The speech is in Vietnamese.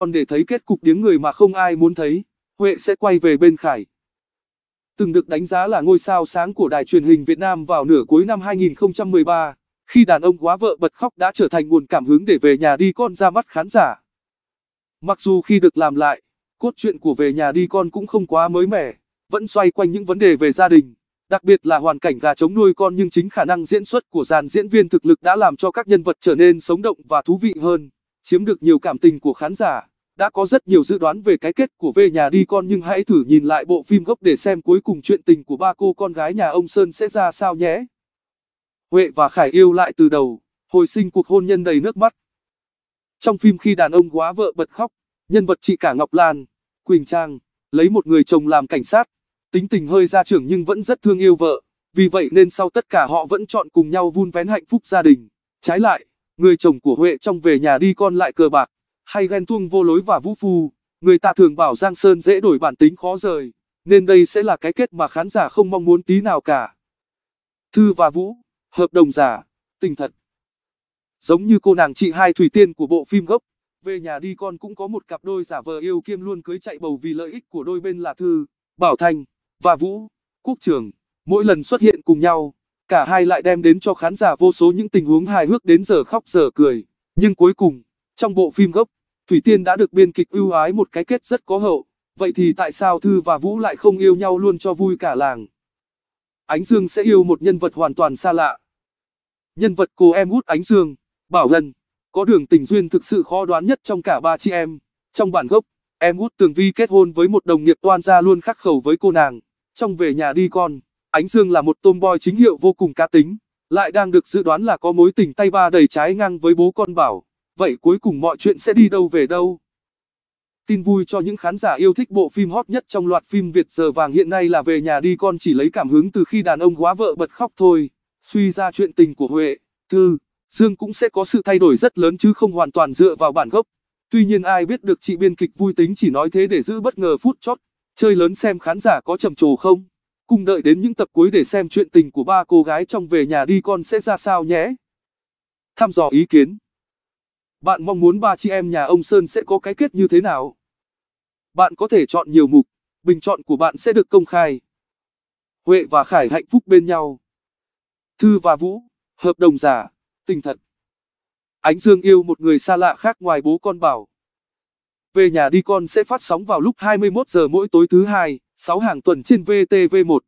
còn để thấy kết cục điếng người mà không ai muốn thấy, Huệ sẽ quay về bên Khải. Từng được đánh giá là ngôi sao sáng của đài truyền hình Việt Nam vào nửa cuối năm 2013, khi đàn ông quá vợ bật khóc đã trở thành nguồn cảm hứng để về nhà đi con ra mắt khán giả. Mặc dù khi được làm lại, cốt truyện của về nhà đi con cũng không quá mới mẻ, vẫn xoay quanh những vấn đề về gia đình, đặc biệt là hoàn cảnh gà trống nuôi con nhưng chính khả năng diễn xuất của dàn diễn viên thực lực đã làm cho các nhân vật trở nên sống động và thú vị hơn, chiếm được nhiều cảm tình của khán giả. Đã có rất nhiều dự đoán về cái kết của về nhà đi con nhưng hãy thử nhìn lại bộ phim gốc để xem cuối cùng chuyện tình của ba cô con gái nhà ông Sơn sẽ ra sao nhé. Huệ và Khải yêu lại từ đầu, hồi sinh cuộc hôn nhân đầy nước mắt. Trong phim khi đàn ông quá vợ bật khóc, nhân vật chị cả Ngọc Lan, Quỳnh Trang, lấy một người chồng làm cảnh sát, tính tình hơi ra trưởng nhưng vẫn rất thương yêu vợ, vì vậy nên sau tất cả họ vẫn chọn cùng nhau vun vén hạnh phúc gia đình. Trái lại, người chồng của Huệ trong về nhà đi con lại cờ bạc, hay ghen tuông vô lối và vũ phu, người ta thường bảo Giang Sơn dễ đổi bản tính khó rời, nên đây sẽ là cái kết mà khán giả không mong muốn tí nào cả. Thư và Vũ, hợp đồng giả, tình thật. Giống như cô nàng chị hai Thủy Tiên của bộ phim gốc, về nhà đi con cũng có một cặp đôi giả vờ yêu kiêm luôn cưới chạy bầu vì lợi ích của đôi bên là Thư, Bảo Thành, và Vũ, Quốc Trường. Mỗi lần xuất hiện cùng nhau, cả hai lại đem đến cho khán giả vô số những tình huống hài hước đến giờ khóc giờ cười. Nhưng cuối cùng, trong bộ phim gốc, Thủy Tiên đã được biên kịch ưu ái một cái kết rất có hậu, vậy thì tại sao Thư và Vũ lại không yêu nhau luôn cho vui cả làng? Ánh Dương sẽ yêu một nhân vật hoàn toàn xa lạ. Nhân vật cô em út Ánh Dương, Bảo Ngân, có đường tình duyên thực sự khó đoán nhất trong cả ba chị em. Trong bản gốc, em út Tường Vi kết hôn với một đồng nghiệp Toan gia luôn khắc khẩu với cô nàng. Trong về nhà đi con, Ánh Dương là một tomboy chính hiệu vô cùng cá tính, lại đang được dự đoán là có mối tình tay ba đầy trái ngang với bố con Bảo. Vậy cuối cùng mọi chuyện sẽ đi đâu về đâu? Tin vui cho những khán giả yêu thích bộ phim hot nhất trong loạt phim Việt giờ vàng hiện nay là Về nhà đi con chỉ lấy cảm hứng từ khi đàn ông quá vợ bật khóc thôi. Suy ra chuyện tình của Huệ, Thư, Dương cũng sẽ có sự thay đổi rất lớn chứ không hoàn toàn dựa vào bản gốc. Tuy nhiên ai biết được chị biên kịch vui tính chỉ nói thế để giữ bất ngờ phút chót. Chơi lớn xem khán giả có trầm trồ không? Cùng đợi đến những tập cuối để xem chuyện tình của ba cô gái trong Về nhà đi con sẽ ra sao nhé. Thăm dò ý kiến bạn mong muốn ba chị em nhà ông Sơn sẽ có cái kết như thế nào? Bạn có thể chọn nhiều mục, bình chọn của bạn sẽ được công khai. Huệ và Khải hạnh phúc bên nhau. Thư và Vũ, hợp đồng giả, tình thật. Ánh Dương yêu một người xa lạ khác ngoài bố con bảo. Về nhà đi con sẽ phát sóng vào lúc 21 giờ mỗi tối thứ hai, 6 hàng tuần trên VTV1.